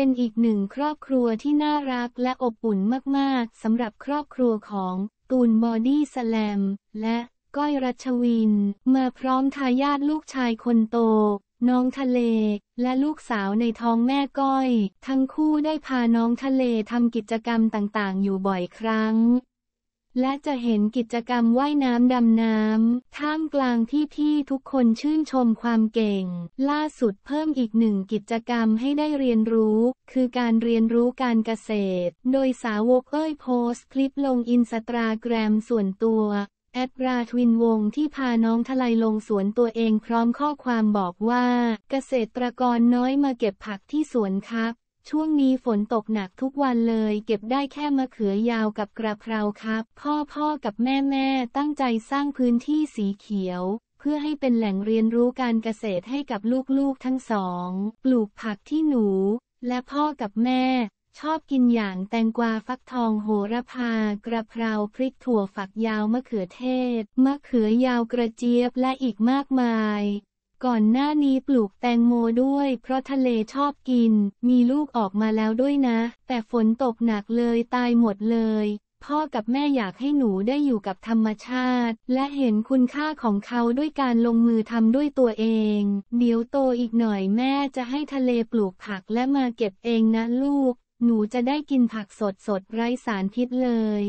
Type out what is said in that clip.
เป็นอีกหนึ่งครอบครัวที่น่ารักและอบอุ่นมาก ๆ สำหรับครอบครัวของตูนบอดี้สแลมและก้อยรัชวิน มาพร้อมทายาทลูกชายคนโต น้องทะเล และลูกสาวในท้องแม่ก้อย ทั้งคู่ได้พาน้องทะเลทำกิจกรรมต่าง ๆ อยู่บ่อยครั้งและจะเห็นกิจกรรมว่ายน้ำดำน้ำท่ามกลางที่พี่ทุกคนชื่นชมความเก่ง ล่าสุดเพิ่มอีกหนึ่งกิจกรรมให้ได้เรียนรู้ คือการเรียนรู้การเกษตร โดยสาวกเอ้ยโพสต์คลิปลงอินสตาแกรมส่วนตัว แอดราทวินวงที่พาน้องทลายลงสวนตัวเองพร้อมข้อความบอกว่า เกษตรกรน้อยมาเก็บผักที่สวนครับช่วงนี้ฝนตกหนักทุกวันเลย เก็บได้แค่มะเขือยาวกับกระเพราครับ พ่อพ่อกับแม่แม่ตั้งใจสร้างพื้นที่สีเขียว เพื่อให้เป็นแหล่งเรียนรู้การเกษตรให้กับลูกๆทั้งสอง ปลูกผักที่หนู และพ่อกับแม่ ชอบกินอย่างแตงกวาฟักทองโหระพา กระเพราพริกถั่วฝักยาวมะเขือเทศมะเขือยาวกระเจี๊ยบและอีกมากมายก่อนหน้านี้ปลูกแตงโมด้วยเพราะทะเลชอบกิน มีลูกออกมาแล้วด้วยนะ แต่ฝนตกหนักเลยตายหมดเลย พ่อกับแม่อยากให้หนูได้อยู่กับธรรมชาติและเห็นคุณค่าของเขาด้วยการลงมือทำด้วยตัวเอง เดี๋ยวโตอีกหน่อยแม่จะให้ทะเลปลูกผักและมาเก็บเองนะลูก หนูจะได้กินผักสดสดไร้สารพิษเลย